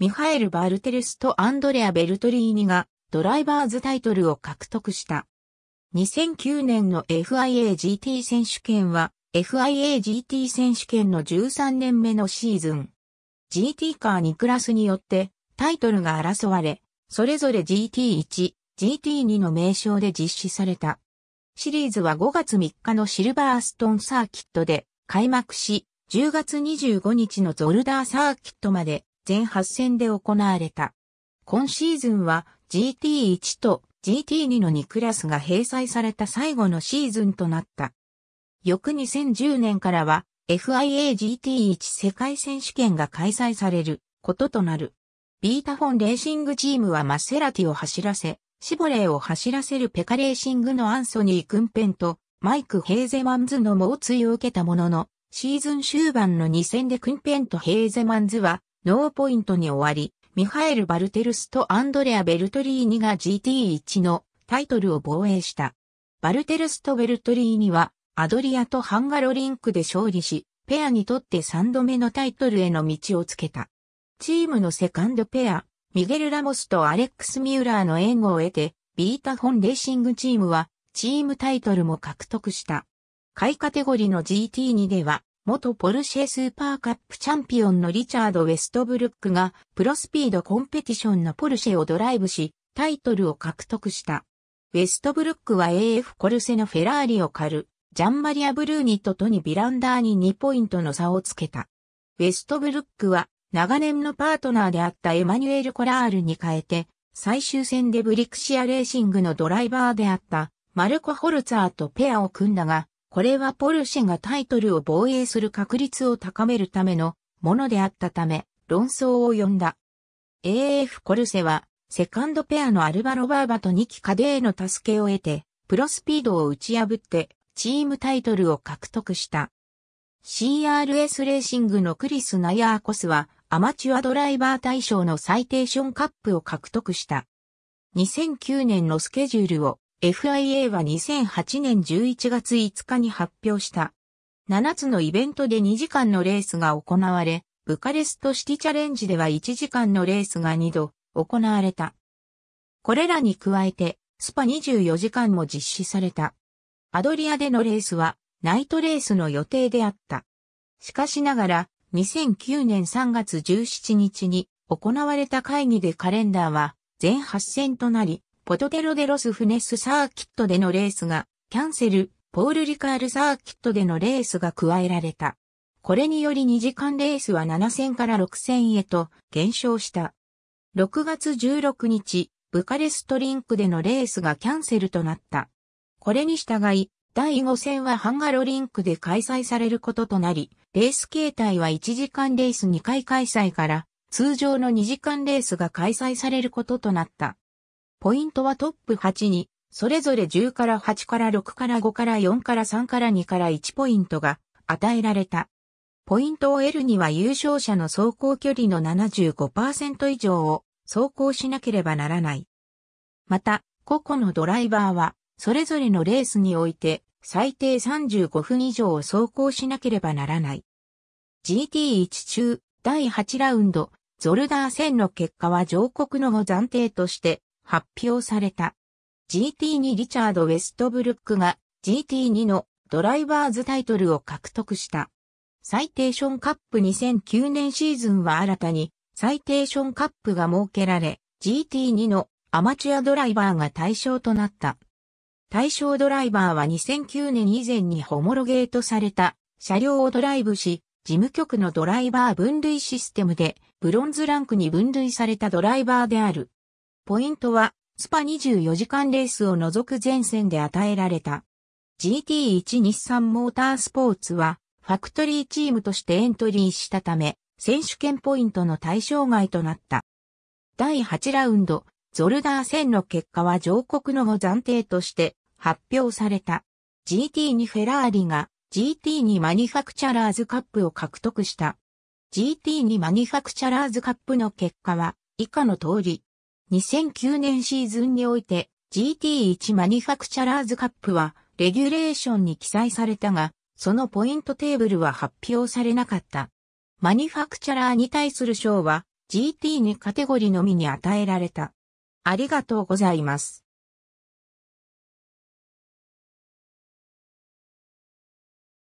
ミハエル・バルテルスとアンドレア・ベルトリーニがドライバーズタイトルを獲得した。2009年の FIAGT 選手権は FIAGT 選手権の13年目のシーズン。GT カー2クラスによってタイトルが争われ、それぞれ GT1、GT2 の名称で実施された。シリーズは5月3日のシルバーストンサーキットで開幕し、10月25日のゾルダーサーキットまで全8戦で行われた。今シーズンは GT1 と GT2 の2クラスが閉催された最後のシーズンとなった。翌2010年からは FIAGT1 世界選手権が開催されることとなる。ビータフォンレーシングチームはマセラティを走らせ、シボレーを走らせるペカレーシングのアンソニー・クンペンとマイク・ヘーゼマンズの猛追を受けたものの、シーズン終盤の2戦でクンペンとヘーゼマンズはノーポイントに終わり、ミハエル・バルテルスとアンドレア・ベルトリーニが GT1 のタイトルを防衛した。バルテルスとベルトリーニはアドリアとハンガロリンクで勝利し、ペアにとって3度目のタイトルへの道をつけた。チームのセカンドペア、ミゲル・ラモスとアレックス・ミューラーの援護を得て、ビータ・ホン・レーシングチームはチームタイトルも獲得した。買いカテゴリの GT2 では、元ポルシェスーパーカップチャンピオンのリチャード・ウェストブルックが、プロスピードコンペティションのポルシェをドライブし、タイトルを獲得した。ウェストブルックは AF コルセのフェラーリを狩る、ジャンマリア・ブルーニとトニ・ビランダーに2ポイントの差をつけた。ウェストブルックは、長年のパートナーであったエマニュエル・コラールに変えて、最終戦でブリクシアレーシングのドライバーであったマルコ・ホルツァーとペアを組んだが、これはポルシェがタイトルを防衛する確率を高めるためのものであったため、論争を呼んだ。AF コルセは、セカンドペアのアルバロバーバとニキカデーの助けを得て、プロスピードを打ち破って、チームタイトルを獲得した。CRS レーシングのクリス・ナヤーコスは、アマチュアドライバー大賞のサイテーションカップを獲得した。2009年のスケジュールを FIA は2008年11月5日に発表した。7つのイベントで2時間のレースが行われ、ブカレストシティチャレンジでは1時間のレースが2度行われた。これらに加えて、スパ24時間も実施された。アドリアでのレースは、ナイトレースの予定であった。しかしながら、2009年3月17日に行われた会議でカレンダーは全8戦となり、ポトテロデロスフネスサーキットでのレースが、キャンセル、ポールリカールサーキットでのレースが加えられた。これにより2時間レースは7000から6000へと減少した。6月16日、ブカレストリンクでのレースがキャンセルとなった。これに従い、第5戦はハンガロリンクで開催されることとなり、レース形態は1時間レース2回開催から、通常の2時間レースが開催されることとなった。ポイントはトップ8に、それぞれ10から8から6から5から4から3から2から1ポイントが与えられた。ポイントを得るには優勝者の走行距離の75%以上を走行しなければならない。また、個々のドライバーは、それぞれのレースにおいて、最低35分以上を走行しなければならない。GT1 中、第8ラウンド、ゾルダー戦の結果は上国の後暫定として、発表された。GT2 リチャード・ウェストブルックが GT2 のドライバーズタイトルを獲得した。サイテーションカップ2009年シーズンは新たにサイテーションカップが設けられ GT2 のアマチュアドライバーが対象となった。対象ドライバーは2009年以前にホモロゲートされた車両をドライブし、事務局のドライバー分類システムでブロンズランクに分類されたドライバーである。ポイントは、スパ24時間レースを除く前線で与えられた。GT1 日産モータースポーツは、ファクトリーチームとしてエントリーしたため、選手権ポイントの対象外となった。第8ラウンド、ゾルダー戦の結果は上国の暫定として発表された。GT 2フェラーリが GT 2マニファクチャラーズカップを獲得した。GT 2マニファクチャラーズカップの結果は以下の通り、2009年シーズンにおいて GT1 マニファクチャラーズカップはレギュレーションに記載されたが、そのポイントテーブルは発表されなかった。マニファクチャラーに対する賞は GT2 カテゴリーのみに与えられた。ありがとうございます。